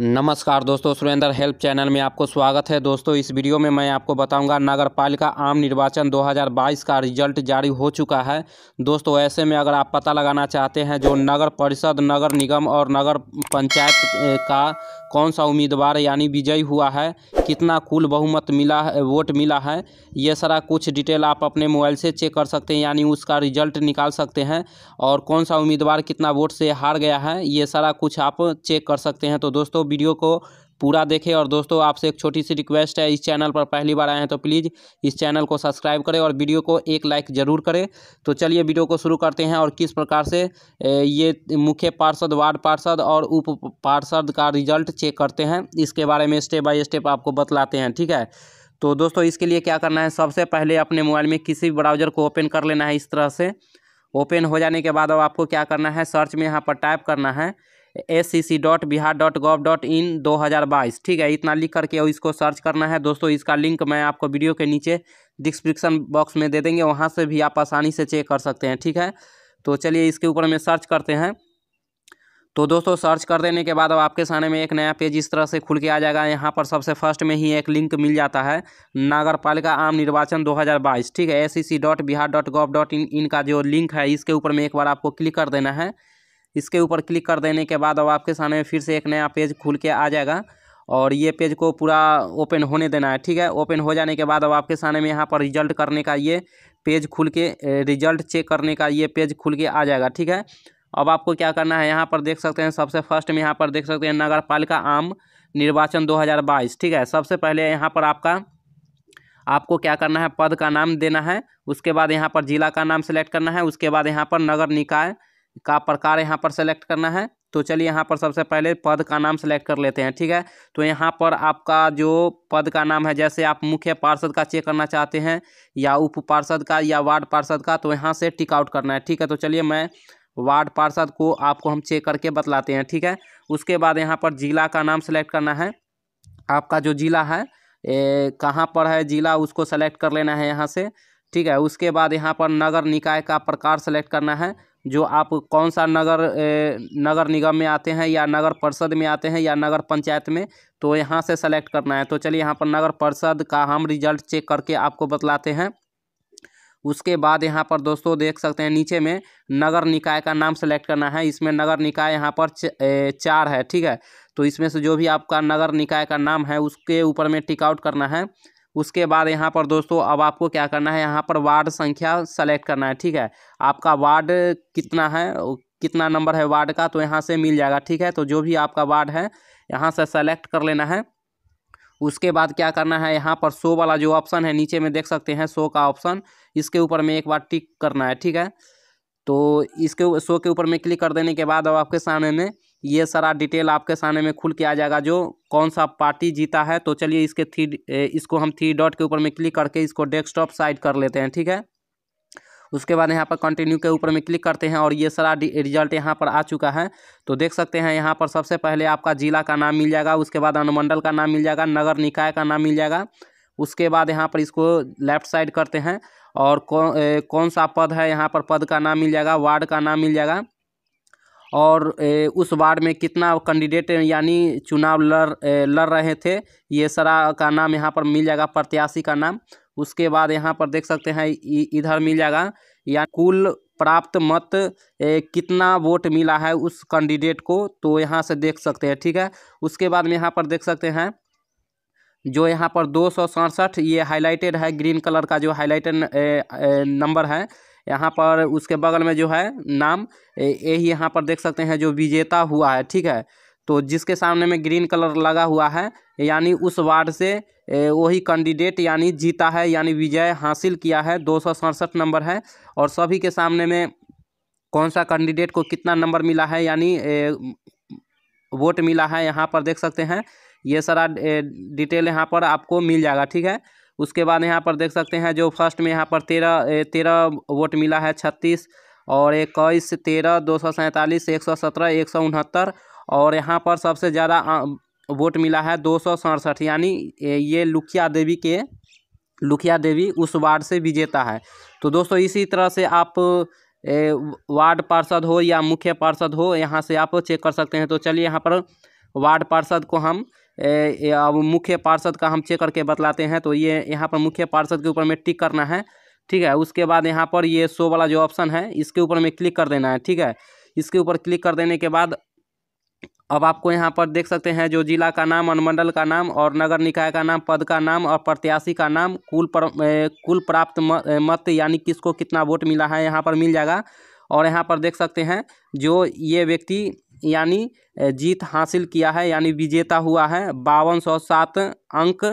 नमस्कार दोस्तों Surendra help channel में आपको स्वागत है दोस्तों इस वीडियो में मैं आपको बताऊंगा नगर पालिका आम निर्वाचन 2022 का रिजल्ट जारी हो चुका है दोस्तों ऐसे में अगर आप पता लगाना चाहते हैं जो नगर परिषद नगर निगम और नगर पंचायत का कौन सा उम्मीदवार यानी विजयी हुआ है कितना कुल बहुमत मिला है वोट मिला है ये सारा कुछ डिटेल आप अपने मोबाइल से चेक कर सकते हैं यानी उसका रिजल्ट निकाल सकते हैं और कौन सा उम्मीदवार कितना वोट से हार गया है ये सारा कुछ आप चेक कर सकते हैं तो दोस्तों वीडियो को पूरा देखें और दोस्तों आपसे एक छोटी सी रिक्वेस्ट है इस चैनल पर पहली बार आए हैं तो प्लीज़ इस चैनल को सब्सक्राइब करें और वीडियो को एक लाइक ज़रूर करें तो चलिए वीडियो को शुरू करते हैं और किस प्रकार से ये मुख्य पार्षद वार्ड पार्षद और उप पार्षद का रिजल्ट चेक करते हैं इसके बारे में स्टेप बाई स्टेप आपको बतलाते हैं ठीक है तो दोस्तों इसके लिए क्या करना है सबसे पहले अपने मोबाइल में किसी ब्राउज़र को ओपन कर लेना है इस तरह से ओपन हो जाने के बाद अब आपको क्या करना है सर्च में यहाँ पर टाइप करना है S C C dot Bihar dot gov dot in दो हज़ार बाईस ठीक है इतना लिख करके और इसको सर्च करना है दोस्तों इसका लिंक मैं आपको वीडियो के नीचे डिस्क्रिप्शन बॉक्स में दे देंगे वहाँ से भी आप आसानी से चेक कर सकते हैं ठीक है तो चलिए इसके ऊपर में सर्च करते हैं तो दोस्तों सर्च कर देने के बाद अब आपके सामने में एक नया पेज इस तरह से खुल के आ जाएगा यहाँ पर सबसे फर्स्ट में ही एक लिंक मिल जाता है नागर पालिका आम निर्वाचन 2022 ठीक है S C C dot Bihar dot gov dot in इनका जो लिंक है इसके ऊपर में एक बार आपको क्लिक कर देना है इसके ऊपर क्लिक कर देने के बाद अब आपके सामने फिर से एक नया पेज खुल के आ जाएगा और ये पेज को पूरा ओपन होने देना है ठीक है ओपन हो जाने के बाद अब आपके सामने में यहाँ पर रिजल्ट करने का ये पेज खुल के रिजल्ट चेक करने का ये पेज खुल के आ जाएगा ठीक है अब आपको क्या करना है यहाँ पर देख सकते हैं सबसे फर्स्ट में यहाँ पर देख सकते हैं नगर पालिका आम निर्वाचन 2022 ठीक है सबसे पहले यहाँ पर आपका आपको क्या करना है पद का नाम देना है उसके बाद यहाँ पर जिला का नाम सेलेक्ट करना है उसके बाद यहाँ पर नगर निकाय का प्रकार यहाँ पर सेलेक्ट करना है तो चलिए यहाँ पर सबसे पहले पद का नाम सेलेक्ट कर लेते हैं ठीक है तो यहाँ पर आपका जो पद का नाम है जैसे आप मुख्य पार्षद का चेक करना चाहते हैं या उप पार्षद का या वार्ड पार्षद का तो यहाँ से टिक आउट करना है ठीक है तो चलिए मैं वार्ड पार्षद को आपको हम चेक करके बतलाते हैं ठीक है उसके बाद यहाँ पर जिला का नाम सेलेक्ट करना है आपका जो जिला है कहाँ पर है जिला उसको सेलेक्ट कर लेना है यहाँ से ठीक है उसके बाद यहाँ पर नगर निकाय का प्रकार सेलेक्ट करना है जो आप कौन सा नगर नगर निगम में आते हैं या नगर परिषद में आते हैं या नगर पंचायत में तो यहाँ से सेलेक्ट करना है तो चलिए यहाँ पर नगर परिषद का हम रिजल्ट चेक करके आपको बतलाते हैं उसके बाद यहाँ पर दोस्तों देख सकते हैं नीचे में नगर निकाय का नाम सेलेक्ट करना है इसमें नगर निकाय यहाँ पर चार है ठीक है तो इसमें से जो भी आपका नगर निकाय का नाम है उसके ऊपर में टिकआउट करना है उसके बाद यहाँ पर दोस्तों अब आपको क्या करना है यहाँ पर वार्ड संख्या सेलेक्ट करना है ठीक है आपका वार्ड कितना है कितना नंबर है वार्ड का तो यहाँ से मिल जाएगा ठीक है तो जो भी आपका वार्ड है यहाँ से सेलेक्ट कर लेना है उसके बाद क्या करना है यहाँ पर शो वाला जो ऑप्शन है नीचे में देख सकते हैं शो का ऑप्शन इसके ऊपर में एक बार टिक करना है ठीक है तो इसके शो के ऊपर में क्लिक कर देने के बाद अब आपके सामने में ये सारा डिटेल आपके सामने में खुल के आ जाएगा जो कौन सा पार्टी जीता है तो चलिए इसके थ्री इसको हम थ्री डॉट के ऊपर में क्लिक करके इसको डेस्कटॉप साइड कर लेते हैं ठीक है उसके बाद यहाँ पर कंटिन्यू के ऊपर में क्लिक करते हैं और ये सारा रिजल्ट यहाँ पर आ चुका है तो देख सकते हैं यहाँ पर सबसे पहले आपका ज़िला का नाम मिल जाएगा उसके बाद अनुमंडल का नाम मिल जाएगा नगर निकाय का नाम मिल जाएगा उसके बाद यहाँ पर इसको लेफ्ट साइड करते हैं और कौन कौन सा पद है यहाँ पर पद का नाम मिल जाएगा वार्ड का नाम मिल जाएगा और उस वार्ड में कितना कैंडिडेट यानी चुनाव लड़ लड़ रहे थे ये सरा का नाम यहाँ पर मिल जाएगा प्रत्याशी का नाम उसके बाद यहाँ पर देख सकते हैं इधर मिल जाएगा या कुल प्राप्त मत ए, कितना वोट मिला है उस कैंडिडेट को तो यहाँ से देख सकते हैं ठीक है उसके बाद में यहाँ पर देख सकते हैं जो यहाँ पर दो सौ सड़सठ ये हाईलाइटेड है ग्रीन कलर का जो हाईलाइटेड नंबर है यहाँ पर उसके बगल में जो है नाम यही यहाँ पर देख सकते हैं जो विजेता हुआ है ठीक है तो जिसके सामने में ग्रीन कलर लगा हुआ है यानी उस वार्ड से वही कैंडिडेट यानी जीता है यानी विजय हासिल किया है दो नंबर है और सभी के सामने में कौन सा कैंडिडेट को कितना नंबर मिला है यानी वोट मिला है यहाँ पर देख सकते हैं ये सारा डिटेल यहाँ पर आपको मिल जाएगा ठीक है उसके बाद यहाँ पर देख सकते हैं जो फर्स्ट में यहाँ पर तेरह तेरह वोट मिला है छत्तीस और इक्कीस तेरह दो सौ सैंतालीस एक सौ सत्रह एक सौ उनहत्तर और यहाँ पर सबसे ज़्यादा वोट मिला है दो सौ सड़सठ यानी ये लुखिया देवी के लुखिया देवी उस वार्ड से विजेता है तो दोस्तों इसी तरह से आप वार्ड पार्षद हो या मुख्य पार्षद हो यहाँ से आप चेक कर सकते हैं तो चलिए यहाँ पर वार्ड पार्षद को हम अब मुख्य पार्षद का हम चेक करके बतलाते हैं तो ये यहाँ पर मुख्य पार्षद के ऊपर में टिक करना है ठीक है उसके बाद यहाँ पर ये शो वाला जो ऑप्शन है इसके ऊपर में क्लिक कर देना है ठीक है इसके ऊपर क्लिक कर देने के बाद अब आपको यहाँ पर देख सकते हैं जो जिला का नाम अनुमंडल का नाम और नगर निकाय का नाम पद का नाम और प्रत्याशी का नाम कुल पर कुल प्राप्त मत यानी किसको कितना वोट मिला है यहाँ पर मिल जाएगा और यहाँ पर देख सकते हैं जो ये व्यक्ति यानी जीत हासिल किया है यानी विजेता हुआ है बावन सौ सात अंक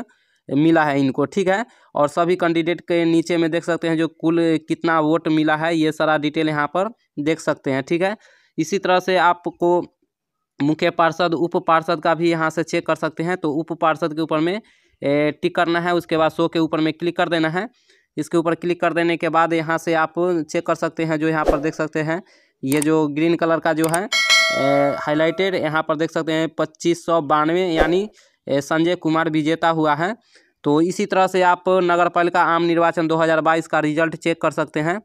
मिला है इनको ठीक है और सभी कैंडिडेट के नीचे में देख सकते हैं जो कुल कितना वोट मिला है ये सारा डिटेल यहाँ पर देख सकते हैं ठीक है इसी तरह से आपको मुख्य पार्षद उप पार्षद का भी यहाँ से चेक कर सकते हैं तो उप पार्षद के ऊपर में टिक करना है उसके बाद शो के ऊपर में क्लिक कर देना है इसके ऊपर क्लिक कर देने के बाद यहाँ से आप चेक कर सकते हैं जो यहाँ पर देख सकते हैं ये जो ग्रीन कलर का जो है हाईलाइटेड यहाँ पर देख सकते हैं पच्चीस सौ बानवे यानी संजय कुमार विजेता हुआ है तो इसी तरह से आप नगर पालिका आम निर्वाचन 2022 का रिजल्ट चेक कर सकते हैं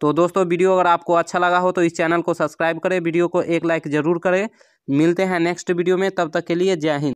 तो दोस्तों वीडियो अगर आपको अच्छा लगा हो तो इस चैनल को सब्सक्राइब करें वीडियो को एक लाइक ज़रूर करें मिलते हैं नेक्स्ट वीडियो में तब तक के लिए जय हिंद